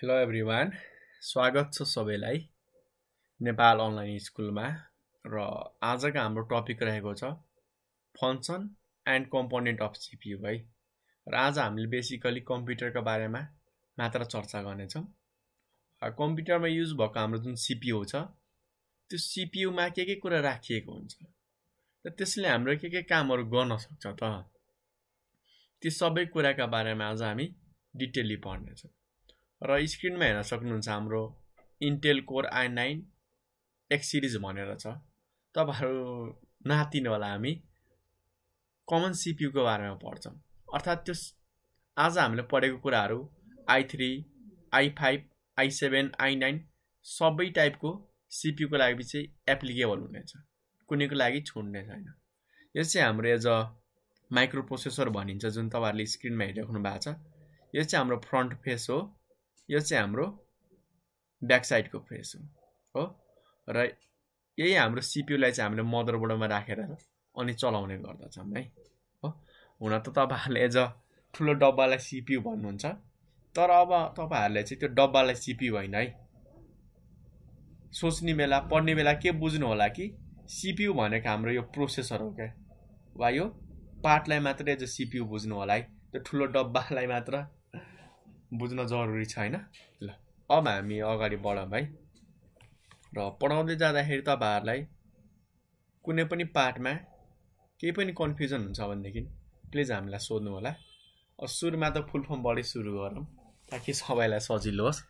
hello everyone स्वागत छ सबैलाई नेपाल अनलाइन स्कुलमा र आजको हाम्रो टपिक रहेको छ function and component of CPU है र आज हामीले बेसिकली कम्प्युटरको बारेमा मात्र चर्चा गर्नेछौँ कम्प्युटरमा युज भएको हाम्रो जुन सिपियु छ त्यो सिपियुमा के के कुरा राखिएको हुन्छ र त्यसले हाम्रो के के कामहरू गर्न सक्छ त त्यो सबै कुराका बारेमा आज हामी डिटेली पढ्नेछौँ र स्क्रिनमा हेर्न सक्नुहुन्छ हाम्रो Intel core I nine X series भनेर छ तपाईँहरू नातिनु होला हामी कमन सिपियुको बारेमा पढ्छौँ अर्थात् त्यो आज हामीले पढेको कुराहरू I three I five I seven I nine सबै टाइपको सिपियुको लागि चाहिँ एप्लिकेबल हुनेछ कुनैको लागि छुट्ने छैन यो चाहिँ हाम्रो एज अ माइक्रो प्रोसेसर भनिन्छ जुन तपाईँहरूले स्क्रिनमा हेरिराख्नु भएको छ यो चाहिँ हाम्रो फ्रन्ट फेस हो यो चाहिँ हाम्रो ब्याकसाइडको फेस हो र यही हाम्रो सिपियुलाई चाहिँ हामीले मदरबोर्डमा राखेर अनि चलाउने गर्दछौँ है हो हुन त तपाईँहरूले एज अ ठुलो डब्बालाई सिपियु भन्नुहुन्छ तर अब तपाईँहरूले चाहिँ त्यो डब्बालाई सिपियु होइन है सोच्ने बेला पढ्ने बेला के बुझ्नु होला कि सिपियु भनेको हाम्रो यो प्रोसेसर हो क्या वा यो पार्टलाई मात्रै एज अ सिपियु बुझ्नु होला है त्यो ठुलो डब्बालाई मात्र बुझ्न जरुरी छ होइन ल अब हामी अगाडि बढौँ है र पढाउँदै जाँदाखेरि तपाईँहरूलाई कुनै पनि पार्टमा केही पनि कन्फ्युजन हुन्छ भनेदेखि प्लिज हामीलाई सोध्नु होला सुरुमा त फुल फर्मबाटै सुरु गरौँ ताकि सबैलाई सजिलो होस्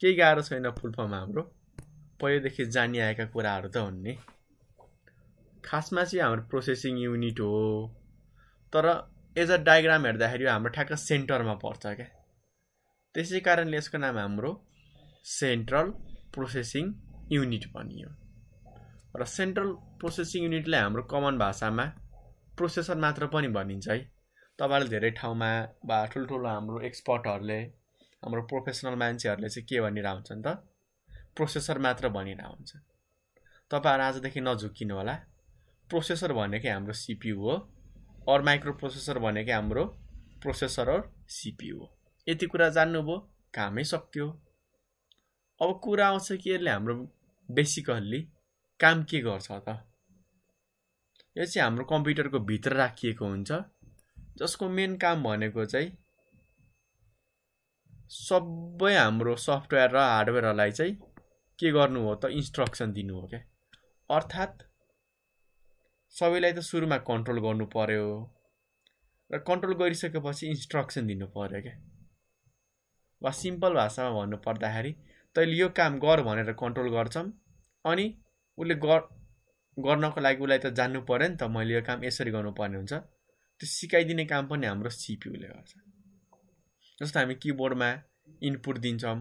केही गाह्रो छैन फुल फर्म हाम्रो पहिलोदेखि जानिआएका कुराहरू त हुन् नि खासमा चाहिँ हाम्रो प्रोसेसिङ युनिट हो तर एज अ डायग्राम हेर्दाखेरि हाम्रो ठ्याक्क सेन्टरमा पर्छ क्या त्यसै कारणले यसको नाम हाम्रो सेन्ट्रल प्रोसेसिङ युनिट भनियो र सेन्ट्रल प्रोसेसिङ युनिटलाई हाम्रो कमन भाषामा प्रोसेसर मात्र पनि भनिन्छ है तपाईँले धेरै ठाउँमा वा ठुल्ठुलो हाम्रो एक्सपर्टहरूले हाम्रो प्रोफेसनल मान्छेहरूले चाहिँ के भनिरहेको हुन्छन् त प्रोसेसर मात्र भनिरहेको हुन्छ तपाईँहरू आजदेखि नझुकिनु होला प्रोसेसर भनेकै हाम्रो सिपियु हो अर माइक्रो प्रोसेसर भनेकै हाम्रो प्रोसेसर अर सिपियु हो यति कुरा जान्नुभयो कामै सक्यो अब कुरा आउँछ कि यसले हाम्रो बेसिकल्ली काम के गर्छ त यो चाहिँ हाम्रो कम्प्युटरको भित्र राखिएको हुन्छ जसको मेन काम भनेको चाहिँ सबै हाम्रो सफ्टवेयर र हार्डवेयरहरूलाई चाहिँ के गर्नु हो त इन्स्ट्रक्सन दिनु हो क्या अर्थात् सबैलाई त सुरुमा कन्ट्रोल गर्नु पर्यो र कन्ट्रोल गरिसकेपछि इन्स्ट्रक्सन दिनु पर्यो क्या वा सिम्पल भाषामा भन्नुपर्दाखेरि तैँले यो काम गर भनेर कन्ट्रोल गर्छौँ अनि उसले गर्नको लागि उसलाई त जान्नु पऱ्यो नि त मैले यो काम यसरी गर्नुपर्ने हुन्छ त्यो सिकाइदिने काम पनि हाम्रो सिपियुले गर्छ जस्तो हामी किबोर्डमा इनपुट दिन्छौँ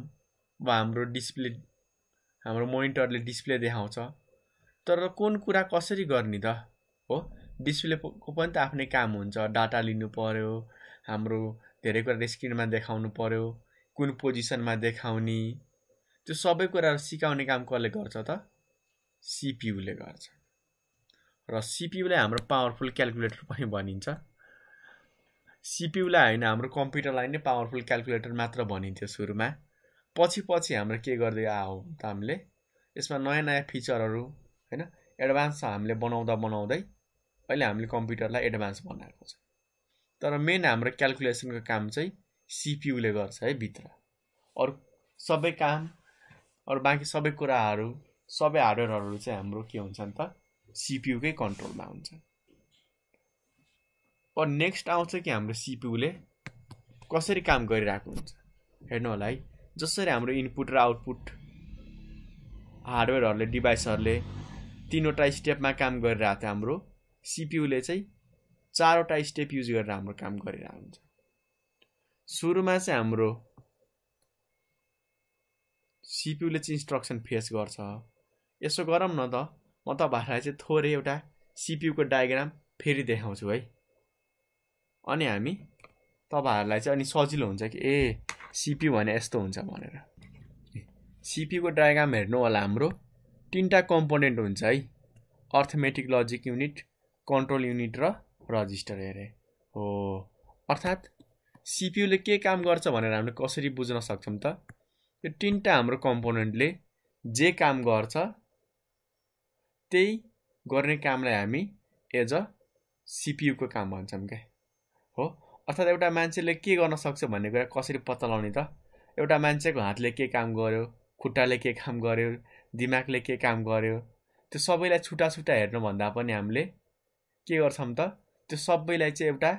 वा हाम्रो डिस्प्ले हाम्रो मोनिटरले डिस्प्ले देखाउँछ तर कुन कुरा कसरी गर्ने त हो डिस्प्लेको पनि त आफ्नै काम हुन्छ डाटा लिनु पऱ्यो हाम्रो धेरै कुरा स्क्रिनमा देखाउनु पऱ्यो कुन पोजिसनमा देखाउने त्यो सबै कुराहरू सिकाउने काम कसले गर्छ त सिपियुले गर्छ र सिपियुलाई हाम्रो पावरफुल क्यालकुलेटर पनि भनिन्छ सिपियुलाई होइन हाम्रो कम्प्युटरलाई नै पावरफुल क्यालकुलेटर मात्र भनिन्थ्यो सुरुमा पछि पछि हाम्रो के गर्दै आयो त हामीले यसमा नयाँ नयाँ फिचरहरू होइन एडभान्स हामीले बनाउँदा बनाउँदै अहिले हामीले कम्प्युटरलाई एडभान्स बनाएको छ तर मेन हाम्रो क्यालकुलेसनको काम चाहिँ सिपियुले गर्छ है भित्र अरू सबै काम अरू बाँकी सबै कुराहरू सबै हार्डवेयरहरू चाहिँ हाम्रो के हुन्छ नि त सिपियुकै कन्ट्रोलमा हुन्छ अब नेक्स्ट आउँछ कि हाम्रो सिपियुले कसरी काम गरिरहेको हुन्छ हेर्नु होला है जसरी हाम्रो इनपुट र आउटपुट हार्डवेयरहरूले डिभाइसहरूले तिनवटा स्टेपमा काम गरिरहेको थियो हाम्रो सिपियुले चाहिँ चारवटा स्टेप युज गरेर हाम्रो काम गरिरहेको हुन्छ सुरुमा चाहिँ हाम्रो सिपियुले चाहिँ इन्स्ट्रक्सन फेस गर्छ यसो गरौँ न त म तपाईँहरूलाई चाहिँ थोरै एउटा सिपियुको डायग्राम फेरि देखाउँछु है अनि हामी तपाईँहरूलाई चाहिँ अनि सजिलो हुन्छ कि ए सिपियु भने यस्तो हुन्छ भनेर सिपियुको डायग्राम हेर्नु होला हाम्रो तिनवटा कम्पोनेन्ट हुन्छ है arithmetic logic unit control unit र रजिस्टर हेरे हो अर्थात् सिपियुले के काम गर्छ भनेर हामीले कसरी बुझ्न सक्छौँ त यो तिनवटा हाम्रो कम्पोनेन्टले जे काम गर्छ त्यही गर्ने कामलाई हामी एज अ सिपियुको काम भन्छौँ क्या हो अर्थात् एउटा मान्छेले के गर्न सक्छ भन्ने कुरा कसरी पत्ता लगाउने त एउटा मान्छेको हातले के काम गर्यो खुट्टाले के काम गर्यो दिमागले के काम गर्यो त्यो सबैलाई छुट्टा छुट्टा हेर्नुभन्दा पनि हामीले के गर्छौँ त त्यो सबैलाई चाहिँ एउटा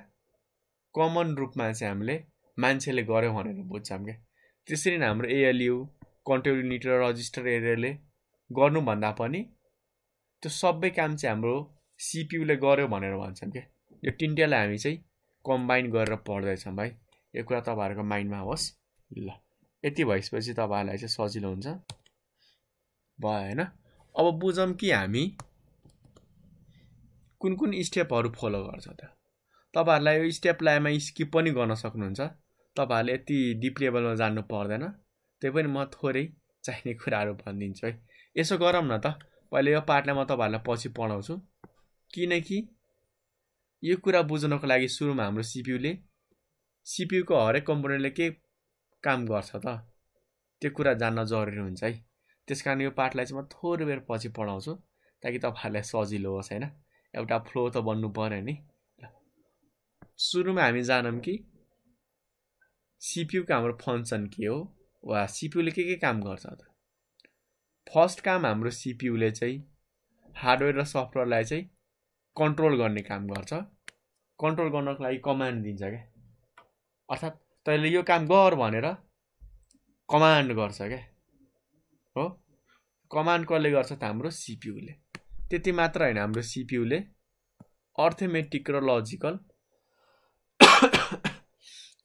कमन रूपमा चाहिँ हामीले मान्छेले गर्यो भनेर बुझ्छौँ क्या त्यसरी नै हाम्रो एएलयु कन्ट्रोल युनिट र रजिस्टर एरियाले गर्नुभन्दा पनि त्यो सबै काम चाहिँ हाम्रो सिपियुले गर्यो भनेर भन्छौँ क्या यो तिनवटालाई हामी चाहिँ कम्बाइन गरेर पढ्दैछौँ भाइ यो कुरा तपाईँहरूको माइन्डमा होस् ल यति भएपछि तपाईँहरूलाई चाहिँ सजिलो हुन्छ भयो होइन अब बुझौँ कि हामी कुन कुन स्टेपहरू फलो गर्छ त तपाईँहरूलाई यो स्टेप लाइमा स्किप पनि गर्न सक्नुहुन्छ तपाईँहरूले यति डिप लेभलमा जान्नु पर्दैन त्यही पनि म थोरै चाहिने कुराहरू भनिदिन्छु है यसो गरौँ न त पहिले यो पार्टलाई म तपाईँहरूलाई पछि पढाउँछु किनकि यो कुरा बुझ्नको लागि सुरुमा हाम्रो सिपियुले सिपियुको हरेक कम्पोनेन्टले के काम गर्छ त त्यो कुरा जान्न जरुरी हुन्छ है त्यस कारण यो पार्टलाई चाहिँ म थोरै बेर पछि पढाउँछु ताकि तपाईँहरूलाई सजिलो होस् होइन एउटा फ्लो त बन्नु पऱ्यो नि सुरुमा हामी जानौँ कि सिपियुको हाम्रो फङ्सन के हो वा सिपियुले के के काम गर्छ त फर्स्ट काम हाम्रो सिपियुले चाहिँ हार्डवेयर र सफ्टवेयरलाई चाहिँ कन्ट्रोल गर्ने काम गर्छ कन्ट्रोल गर्नको लागि कमान्ड दिन्छ क्या अर्थात् तैँले यो काम गर भनेर कमान्ड गर्छ क्या हो कमान्ड कसले गर्छ त हाम्रो सिपियुले त्यति मात्र होइन हाम्रो सिपियुले अर्थमेटिक र लजिकल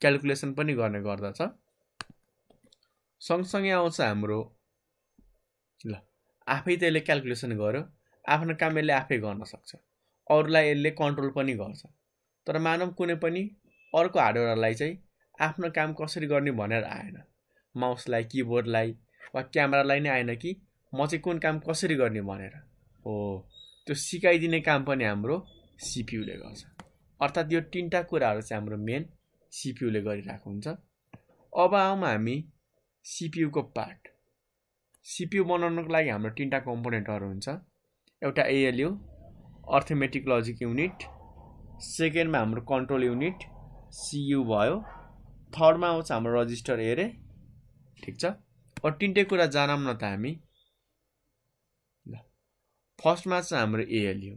क्यालकुलेसन पनि गर्ने गर्दछ सँगसँगै आउँछ हाम्रो ल आफै त यसले क्यालकुलेसन गर्यो आफ्नो काम यसले आफै गर्न सक्छ अरूलाई यसले कन्ट्रोल पनि गर्छ तर मानव कुनै पनि अर्को हार्डवेयरलाई चाहिँ आफ्नो काम कसरी गर्ने भनेर आएन माउसलाई किबोर्डलाई वा क्यामेरालाई नै आएन कि म चाहिँ कुन काम कसरी गर्ने भनेर हो त्यो सिकाइदिने काम पनि हाम्रो सिपियुले गर्छ अर्थात् यो तिनवटा कुराहरू चाहिँ हाम्रो मेन सिपियुले गरिरहेको हुन्छ अब आउँ हामी सिपियुको पार्ट सिपियु बनाउनको लागि हाम्रो तिनवटा कम्पोनेन्टहरू हुन्छ एउटा एएलयु अर्थमेटिक लजिक युनिट सेकेन्डमा हाम्रो कन्ट्रोल युनिट सियु भयो थर्डमा आउँछ हाम्रो रजिस्टर एरे ठिक छ अब तिनटै कुरा जानौँ न त हामी ल फर्स्टमा चाहिँ हाम्रो एएलयु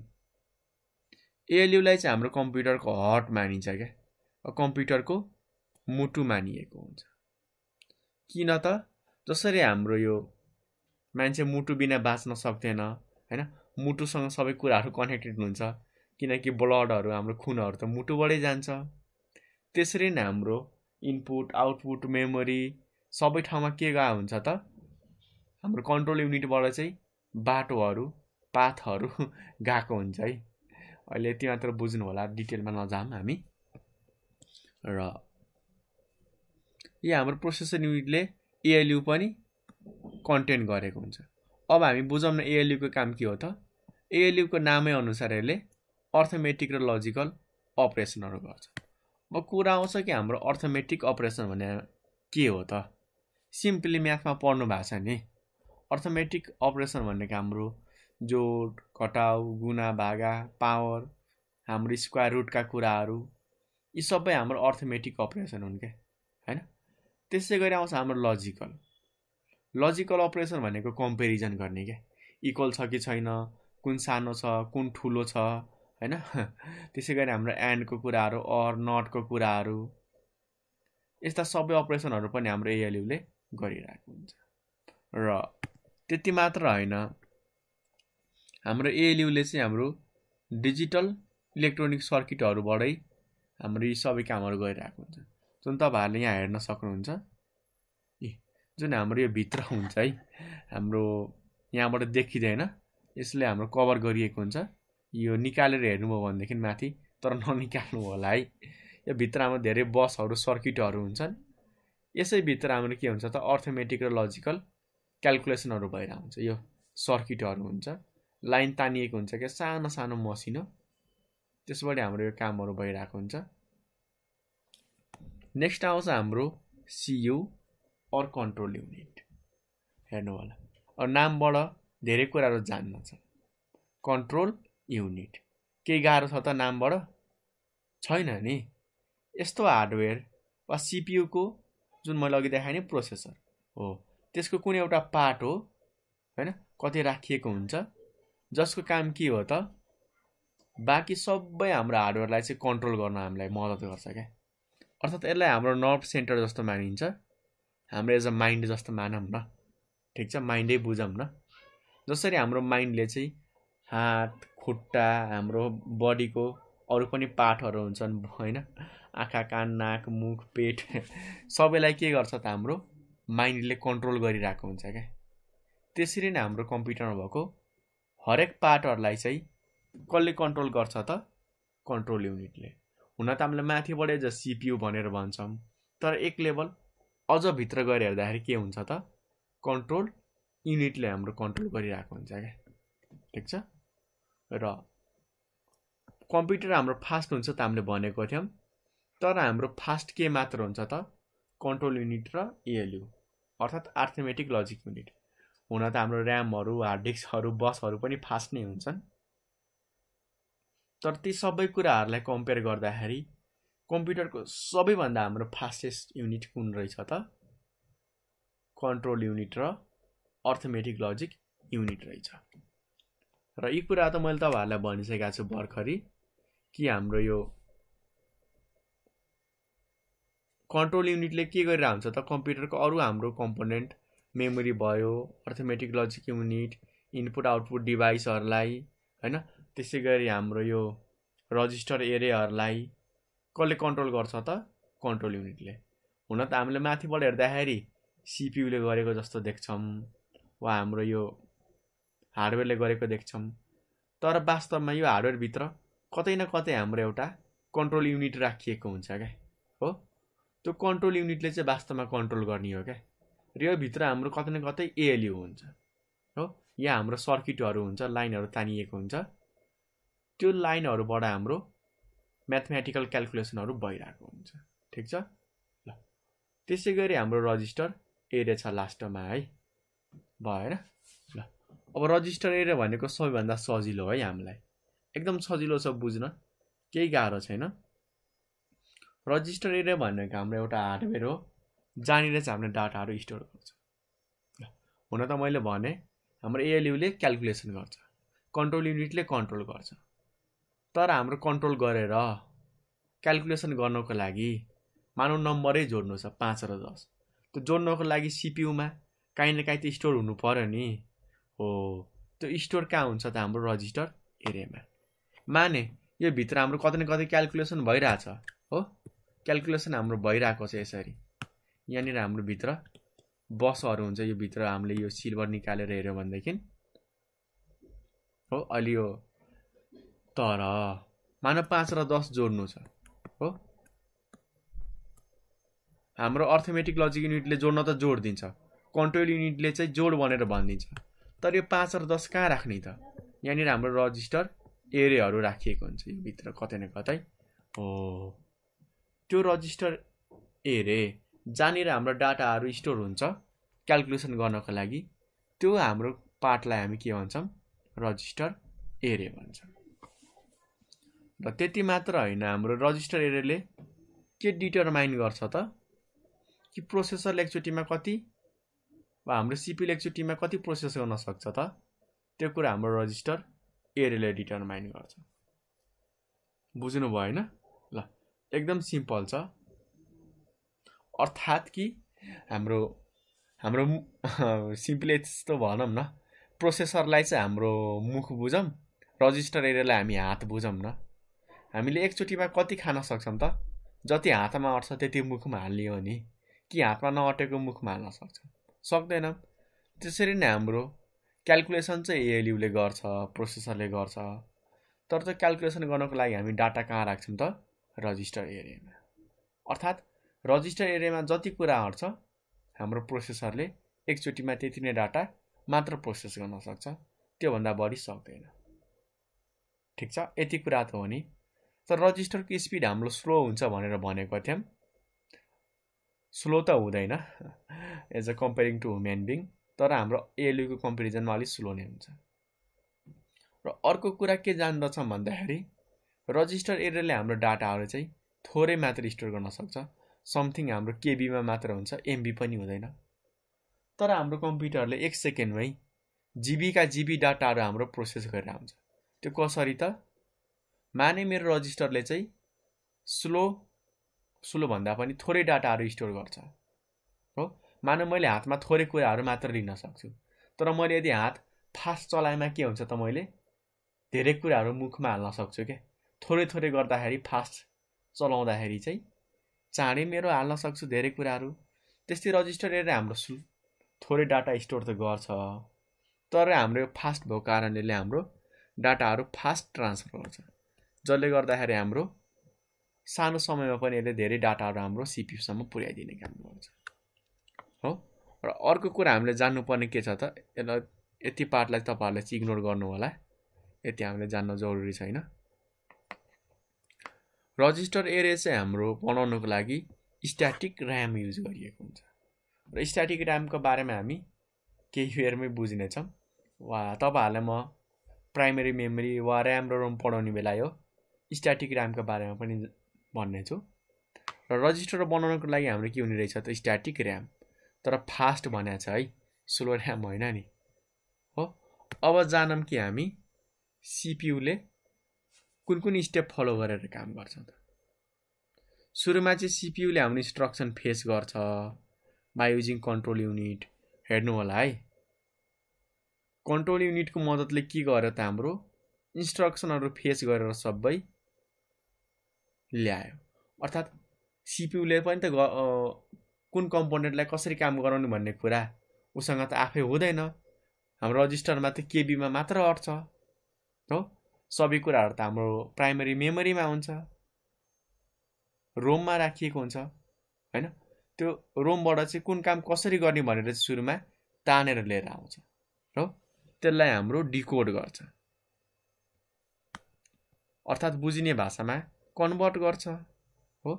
एएलयुलाई चाहिँ हाम्रो कम्प्युटरको हट मानिन्छ क्या कम्प्युटरको मुटु मानिएको हुन्छ किन त जसरी हाम्रो यो मान्छे मुटु बिना बाँच्न सक्दैन होइन मुटुसँग सबै कुराहरू कनेक्टेड हुन्छ किनकि ब्लडहरू हाम्रो खुनहरू त मुटुबाटै जान्छ त्यसरी नै हाम्रो इनपुट आउटपुट मेमोरी सबै ठाउँमा के गएको हुन्छ त हाम्रो कन्ट्रोल युनिटबाट चाहिँ बाटोहरू पाथहरू गएको हुन्छ है अहिले यति मात्र बुझ्नु होला डिटेलमा नजाम हामी र यहाँ हाम्रो प्रोसेसर युनिटले एएलयु पनि कन्टेन्ट गरेको हुन्छ अब हामी बुझौँ न एएलयुको काम के हो त एएलयुको नामै अनुसार यसले अर्थमेटिक र लजिकल अपरेसनहरू गर्छ अब कुरा आउँछ कि हाम्रो अर्थमेटिक अपरेसन भने के हो त सिम्पली म्याथमा पढ्नु भएको छ नि अर्थमेटिक अपरेसन भनेको हाम्रो जोड घटाउ गुना भागा पावर हाम्रो स्क्वायर रुटका कुराहरू यी सबै हाम्रो अर्थमेटिक अपरेसन हुन् क्या होइन त्यसै गरी आउँछ हाम्रो लजिकल लजिकल अपरेसन भनेको कम्पेरिजन गर्ने क्या इक्वल छ कि छैन कुन सानो छ कुन ठुलो छ होइन त्यसै गरी हाम्रो एन्डको कुराहरू अर नटको कुराहरू यस्ता सबै अपरेसनहरू पनि हाम्रो एएलयुले गरिरहेको हुन्छ र त्यति मात्र होइन हाम्रो एएलयुले चाहिँ हाम्रो डिजिटल इलेक्ट्रोनिक सर्किटहरूबाटै हाम्रो यी सबै कामहरू गरिरहेको हुन्छ जुन तपाईँहरूले यहाँ हेर्न सक्नुहुन्छ ए जुन हाम्रो यो भित्र हुन्छ है हाम्रो यहाँबाट देखिँदैन यसले हाम्रो कभर गरिएको हुन्छ यो निकालेर हेर्नुभयो भनेदेखि माथि तर ननिकाल्नु होला है यो भित्र हाम्रो धेरै बसहरू सर्किटहरू हुन्छन् भित्र हाम्रो के हुन्छ त अर्थमेटिक र लजिकल क्यालकुलेसनहरू भइरहेको हुन्छ यो सर्किटहरू हुन्छ लाइन तानिएको हुन्छ क्या सानो सानो मसिनो त्यसबाट हाम्रो यो कामहरू भइरहेको हुन्छ नेक्स्ट आउँछ हाम्रो सियु अर कन्ट्रोल युनिट हेर्नु होला अब नामबाट धेरै कुराहरू जान्न छ कन्ट्रोल युनिट केही गाह्रो छ त नामबाट छैन नि यस्तो हार्डवेयर वा सिपियुको जुन मैले अघि देखाएँ नि प्रोसेसर हो त्यसको कुनै एउटा पार्ट हो होइन कति राखिएको हुन्छ जसको काम के हो त बाँकी सबै हाम्रो हार्डवेयरलाई चाहिँ कन्ट्रोल गर्न हामीलाई मद्दत गर्छ क्या अर्थात् यसलाई हाम्रो नर्भ सेन्टर जस्तो मानिन्छ हाम्रो एज अ माइन्ड जस्तो मानौँ न ठिक छ माइन्डै बुझौँ न जसरी हाम्रो माइन्डले चाहिँ हात खुट्टा हाम्रो बडीको अरू पनि पाठहरू हुन्छन् होइन आँखा कान नाक मुख पेट सबैलाई के गर्छ त हाम्रो माइन्डले कन्ट्रोल गरिरहेको हुन्छ क्या त्यसरी नै हाम्रो कम्प्युटरमा भएको हरेक पार्टहरूलाई चाहिँ कसले कन्ट्रोल गर्छ त कन्ट्रोल युनिटले हुन त हामीले माथिबाट एज अ सिपियु भनेर भन्छौँ तर एक लेभल अझ भित्र गएर हेर्दाखेरि के हुन्छ त कन्ट्रोल युनिटले हाम्रो कन्ट्रोल गरिरहेको हुन्छ क्या ठिक छ र कम्प्युटर हाम्रो फास्ट हुन्छ त हामीले भनेको थियौँ तर हाम्रो फास्ट के मात्र हुन्छ त कन्ट्रोल युनिट र एएलयु अर्थात् आर्थमेटिक लजिक युनिट हुन त हाम्रो ऱ्यामहरू हार्ड डिस्कहरू बसहरू पनि फास्ट नै हुन्छन् तर ती सबै कुराहरूलाई कम्पेयर गर्दाखेरि कम्प्युटरको सबैभन्दा हाम्रो फास्टेस्ट युनिट कुन रहेछ त कन्ट्रोल युनिट र अर्थमेटिक लजिक युनिट रहेछ र यी कुरा त मैले तपाईँहरूलाई भनिसकेको छु भर्खरै कि हाम्रो यो कन्ट्रोल युनिटले के गरिरहेको हुन्छ त कम्प्युटरको अरू हाम्रो कम्पोनेन्ट मेमोरी भयो arithmetic logic unit input output डिभाइसहरूलाई होइन त्यसै गरी हाम्रो यो रजिस्टर एरियाहरूलाई कसले कन्ट्रोल गर्छ त कन्ट्रोल युनिटले हुन त हामीले माथिबाट हेर्दाखेरि सिपियुले गरेको जस्तो देख्छौँ वा हाम्रो यो हार्डवेयरले गरेको देख्छौँ तर वास्तवमा यो हार्डवेयरभित्र कतै न कतै हाम्रो एउटा कन्ट्रोल युनिट राखिएको हुन्छ क्या हो त्यो कन्ट्रोल युनिटले चाहिँ वास्तवमा कन्ट्रोल गर्ने हो क्या र यो भित्र हाम्रो कतै न कतै एएलयु हुन्छ हो यहाँ हाम्रो सर्किटहरू हुन्छ लाइनहरू तानिएको हुन्छ त्यो लाइनहरूबाट हाम्रो म्याथमेटिकल क्यालकुलेसनहरू भइरहेको हुन्छ ठिक छ ल त्यसै गरी हाम्रो रजिस्टर एरिया छ लास्टमा है भएर ल अब रजिस्टर एरिया भनेको सबैभन्दा सजिलो है हामीलाई एकदम सजिलो छ बुझ्न केही गाह्रो छैन रजिस्टर एरिया भनेको हाम्रो एउटा हार्डवेयर हो जहाँनिर चाहिँ हामीले डाटाहरू स्टोर गर्छ ल हुन त मैले भने हाम्रो एएलयुले क्यालकुलेसन गर्छ कन्ट्रोल युनिटले कन्ट्रोल गर्छ तर हाम्रो कन्ट्रोल गरेर क्यालकुलेसन गर्नको लागि मानव नम्बरै जोड्नु छ पाँच र दस त्यो जोड्नको लागि सिपियुमा काहीँ न काहीँ त स्टोर हुनु पऱ्यो नि हो त्यो स्टोर कहाँ हुन्छ त हाम्रो रजिस्टर एरियामा माने यो भित्र हाम्रो कतै न कतै क्यालकुलेसन भइरहेछ हो क्यालकुलेसन हाम्रो भइरहेको छ यसरी यहाँनिर हाम्रो भित्र बसहरू हुन्छ यो भित्र हामीले यो सिल्भर निकालेर हेऱ्यौँ भनेदेखि हो अहिले यो तर मानव पाँच र दस जोड्नु छ हो हाम्रो अर्थमेटिक लजिक युनिटले जोड्न त जोड दिन्छ कन्ट्रोल युनिटले चाहिँ जोड भनेर भनिदिन्छ तर यो पाँच र दस कहाँ राख्ने त यहाँनिर हाम्रो रजिस्टर एरेहरू राखिएको हुन्छ यो भित्र कतै न कतै हो त्यो रजिस्टर एरे जहाँनिर हाम्रो डाटाहरू स्टोर हुन्छ क्यालकुलेसन गर्नको लागि त्यो हाम्रो पार्टलाई हामी के भन्छौँ रजिस्टर एरे भन्छौँ र त्यति मात्र होइन हाम्रो रजिस्टर एरियाले के डिटरमाइन गर्छ त कि प्रोसेसर एकचोटिमा कति वा हाम्रो सिपिएल एकचोटिमा कति प्रोसेस गर्न सक्छ त त्यो कुरा हाम्रो रजिस्टर एरियाले डिटरमाइन गर्छ बुझ्नु भयो होइन ल एकदम सिम्पल छ अर्थात् कि हाम्रो हाम्रो सिम्पली यस्तो भनौँ न प्रोसेसरलाई चाहिँ हाम्रो मुख बुझौँ रजिस्टर एरियालाई हामी हात बुझौँ न हामीले एकचोटिमा कति खान सक्छौँ त जति हातमा अट्छ त्यति मुखमा हालियो नि कि हातमा नअटेको मुखमा हाल्न सक्छौँ सक्दैनौँ त्यसरी नै हाम्रो क्यालकुलेसन चाहिँ एएलयुले गर्छ प्रोसेसरले गर्छ तर त्यो क्यालकुलेसन गर्नको लागि हामी डाटा कहाँ राख्छौँ त रजिस्टर एरियामा अर्थात् रजिस्टर एरियामा जति कुरा हट्छ हाम्रो प्रोसेसरले एकचोटिमा त्यति नै डाटा मात्र प्रोसेस गर्न सक्छ त्योभन्दा बढी सक्दैन ठिक छ यति कुरा त हो नि तर रजिस्टरको स्पिड हाम्रो स्लो हुन्छ भनेर भनेको थियौँ स्लो त हुँदैन as a comparing to human being तर हाम्रो एएलयुको कम्पेरिजनमा अलिक स्लो नै हुन्छ र अर्को कुरा के जान्दछौँ भन्दाखेरि रजिस्टर एरियाले हाम्रो डाटाहरू चाहिँ थोरै मात्र स्टोर गर्न सक्छ समथिङ हाम्रो केबीमा मात्र हुन्छ एमबी पनि हुँदैन तर हाम्रो कम्प्युटरले एक सेकेन्डमै जिबीका जिबी डाटाहरू हाम्रो प्रोसेस गरेर आउँछ त्यो कसरी त माने मेरो रजिस्टरले चाहिँ स्लो स्लो भन्दा पनि थोरै डाटाहरू स्टोर गर्छ हो मान मैले हातमा थोरै कुराहरू मात्र लिन सक्छु तर मैले यदि हात फास्ट चलाएमा के हुन्छ त मैले धेरै कुराहरू मुखमा हाल्न सक्छु क्या थोरै थोरै गर्दाखेरि फास्ट चलाउँदाखेरि चाहिँ चाँडै मेरो हाल्न सक्छु धेरै कुराहरू त्यस्तै रजिस्टर हेरेर हाम्रो सु थोरै डाटा स्टोर त गर्छ तर हाम्रो यो फास्ट भएको कारणले हाम्रो डाटाहरू फास्ट ट्रान्सफर गर्छ जसले गर्दाखेरि हाम्रो सानो समयमा पनि यसले धेरै डाटाहरू हाम्रो सिपियुसम्म पुर्याइदिने काम गर्छ हो र अर्को कुरा हामीले जान्नुपर्ने के छ त यसलाई यति पार्टलाई तपाईँहरूले चाहिँ इग्नोर गर्नु होला यति हामीले जान्न जरुरी छैन रजिस्टर एरिया चाहिँ हाम्रो बनाउनुको लागि स्ट्याटिक ऱ्याम युज गरिएको हुन्छ र स्ट्याटिक ऱ्यामको बारेमा हामी केही फेरमै बुझ्नेछौँ वा तपाईँहरूलाई म प्राइमेरी मेमोरी वा ऱ्याम र रोम पढाउने बेला यो स्ट्याटिक ऱ्यामको बारेमा पनि भन्नेछु र रजिस्टर बनाउनको लागि हाम्रो के हुने रहेछ त स्ट्याटिक ऱ्याम तर फास्ट भनेको छ है स्लो ऱ्याम होइन नि हो अब जानौँ कि हामी सिपियुले कुन कुन स्टेप फलो गरेर काम गर्छ त सुरुमा चाहिँ सिपियुले हाम्रो इन्स्ट्रक्सन फेस गर्छ बाई युजिङ कन्ट्रोल युनिट हेर्नु होला है कन्ट्रोल युनिटको मद्दतले के गर्यो त हाम्रो इन्स्ट्रक्सनहरू फेस गरेर सबै ल्यायो अर्थात् सिपियुले पनि त कुन कम्पोनेन्टलाई कसरी काम गराउने भन्ने कुरा उसँग त आफै हुँदैन हाम्रो रजिस्टरमा त केबीमा मात्र अट्छ हो सबै कुराहरू त हाम्रो प्राइमरी मेमोरीमा हुन्छ रोममा राखिएको हुन्छ होइन त्यो रोमबाट चाहिँ कुन काम कसरी गर्ने भनेर चाहिँ सुरुमा तानेर लिएर आउँछ हो त्यसलाई हाम्रो डिकोड गर्छ अर्थात् बुझिने भाषामा कन्भर्ट गर्छ हो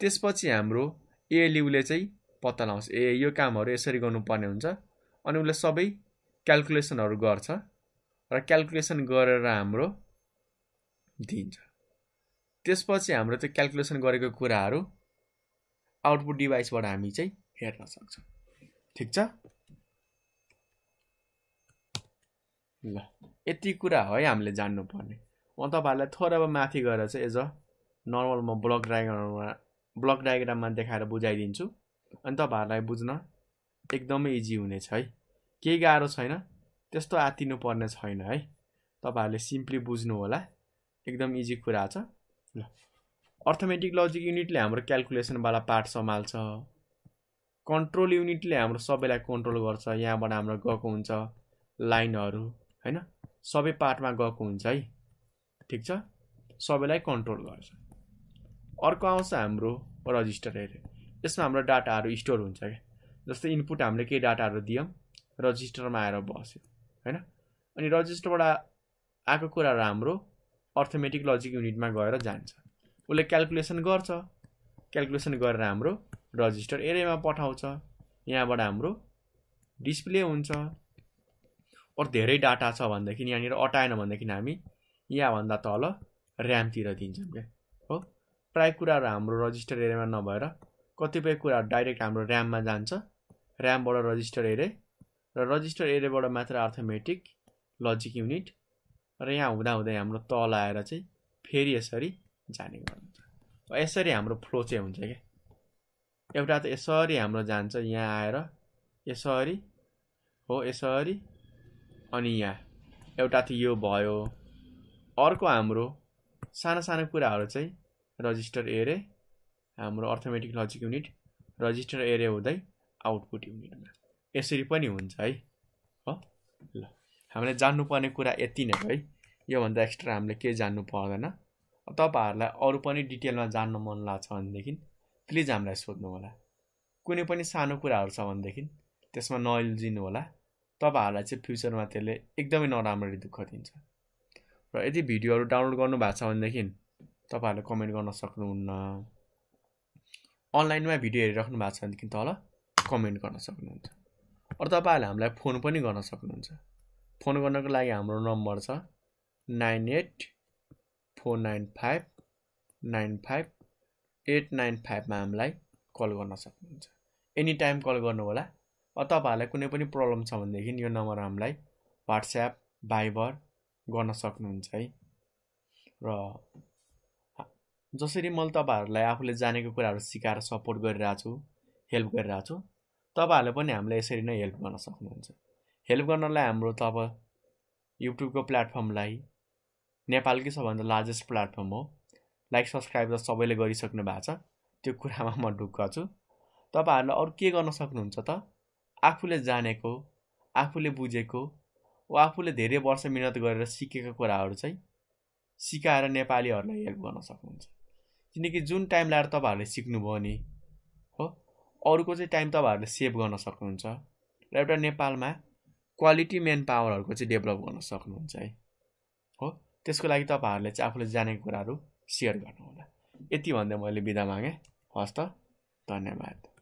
त्यसपछि हाम्रो एएलयुले चाहिँ पत्ता लगाउँछ ए यो कामहरू यसरी गर्नुपर्ने हुन्छ अनि उसले सबै क्यालकुलेसनहरू गर्छ र क्यालकुलेसन गरेर हाम्रो दिन्छ त्यसपछि हाम्रो त्यो क्यालकुलेसन गरेको कुराहरू आउटपुट डिभाइसबाट हामी चाहिँ हेर्न सक्छौँ ठिक छ ल यति कुरा है हामीले जान्नुपर्ने म तपाईँहरूलाई थोरै अब माथि गएर चाहिँ एज अ नर्मल म ब्लक डायग्राममा ब्लक डायग्राममा देखाएर बुझाइदिन्छु अनि तपाईँहरूलाई बुझ्न एकदमै इजी हुनेछ है केही गाह्रो छैन त्यस्तो आत्तिनु पर्ने छैन है तपाईँहरूले सिम्पली बुझ्नु होला एकदम इजी कुरा छ ल अर्थमेटिक लजिक युनिटले हाम्रो क्यालकुलेसनवाला पार्ट सम्हाल्छ कन्ट्रोल युनिटले हाम्रो सबैलाई कन्ट्रोल गर्छ यहाँबाट हाम्रो गएको हुन्छ लाइनहरू होइन सबै पार्टमा गएको हुन्छ है ठिक छ सबैलाई कन्ट्रोल गर्छ अर्को आउँछ हाम्रो रजिस्टर अरे यसमा हाम्रो डाटाहरू स्टोर हुन्छ क्या जस्तै इनपुट हामीले केही डाटाहरू दियौँ रजिस्टरमा आएर बस्यो होइन अनि रजिस्टरबाट आएको कुराहरू हाम्रो अर्थमेटिक लजिक युनिटमा गएर जान्छ उसले क्यालकुलेसन गर्छ क्यालकुलेसन गरेर हाम्रो रजिस्टर एरियामा पठाउँछ यहाँबाट हाम्रो डिस्प्ले हुन्छ अरू धेरै डाटा छ भनेदेखि यहाँनिर अटाएन भनेदेखि हामी यहाँभन्दा तल ऱ्यामतिर दिन्छौँ क्या प्राय कुराहरू हाम्रो रजिस्टर एरियामा नभएर कतिपय कुराहरू डाइरेक्ट हाम्रो ऱ्याममा जान्छ ऱ्यामबाट रजिस्टर एरे र रजिस्टर एरियाबाट मात्र अर्थमेटिक लजिक युनिट र यहाँ हुँदाहुँदै हाम्रो तल आएर चाहिँ फेरि यसरी जाने गर्नुहुन्छ यसरी हाम्रो फ्लो चाहिँ हुन्छ क्या एउटा त यसरी हाम्रो जान्छ यहाँ आएर यसरी हो यसरी अनि यहाँ एउटा त यो भयो अर्को हाम्रो साना साना कुराहरू चाहिँ रजिस्टर एरे हाम्रो अर्थमेटिक लजिक युनिट रजिस्टर एरे हुँदै आउटपुट युनिटमा यसरी पनि हुन्छ है हो ल हामीले जान्नुपर्ने कुरा यति नै हो है योभन्दा एक्स्ट्रा हामीले केही जान्नु पर्दैन तपाईँहरूलाई अरू पनि डिटेलमा जान्नु मन लाग्छ भनेदेखि प्लिज हामीलाई सोध्नु होला कुनै पनि सानो कुराहरू छ भनेदेखि त्यसमा नलिजिनु होला तपाईँहरूलाई चाहिँ फ्युचरमा त्यसले एकदमै नराम्ररी दुःख दिन्छ र यदि भिडियोहरू डाउनलोड गर्नुभएको छ भनेदेखि तपाईँहरूले कमेन्ट गर्न सक्नुहुन्न अनलाइनमा भिडियो हेरिराख्नु भएको छ भनेदेखि तल कमेन्ट गर्न सक्नुहुन्छ अरू तपाईँहरूले हामीलाई फोन पनि गर्न सक्नुहुन्छ फोन गर्नको लागि हाम्रो नम्बर छ nine eight four nine five nine five eight nine फाइभमा हामीलाई कल गर्न सक्नुहुन्छ एनी टाइम कल गर्नु होला तपाईँहरूलाई कुनै पनि प्रब्लम छ भनेदेखि यो नम्बर हामीलाई वाट्सएप भाइबर गर्न सक्नुहुन्छ है र जसरी मैले तपाईँहरूलाई आफूले जानेको कुराहरू सिकाएर सपोर्ट गरिरहेको छु हेल्प गरिरहेको छु तपाईँहरूले पनि हामीलाई यसरी नै हेल्प गर्न सक्नुहुन्छ हेल्प गर्नलाई हाम्रो तब युट्युबको प्लेटफर्मलाई नेपालकै सबभन्दा लार्जेस्ट प्लेटफर्म हो लाइक सब्सक्राइब त सबैले गरिसक्नु भएको छ त्यो कुरामा म ढुक्क छु तपाईँहरूले अरू के गर्न सक्नुहुन्छ त आफूले जानेको आफूले बुझेको वा आफूले धेरै वर्ष मिहिनेत गरेर सिकेको कुराहरू चाहिँ सिकाएर नेपालीहरूलाई हेल्प गर्न सक्नुहुन्छ किनकि जुन टाइम लगाएर तपाईँहरूले सिक्नुभयो नि हो अरूको चाहिँ टाइम तपाईँहरूले सेभ गर्न सक्नुहुन्छ र एउटा नेपालमा क्वालिटी मेन पावरहरूको चाहिँ डेभलप गर्न सक्नुहुन्छ है हो त्यसको लागि तपाईँहरूले चाहिँ आफूले जानेको कुराहरू सेयर गर्नुहोला यति भन्दै मैले बिदा मागेँ हस् धन्यवाद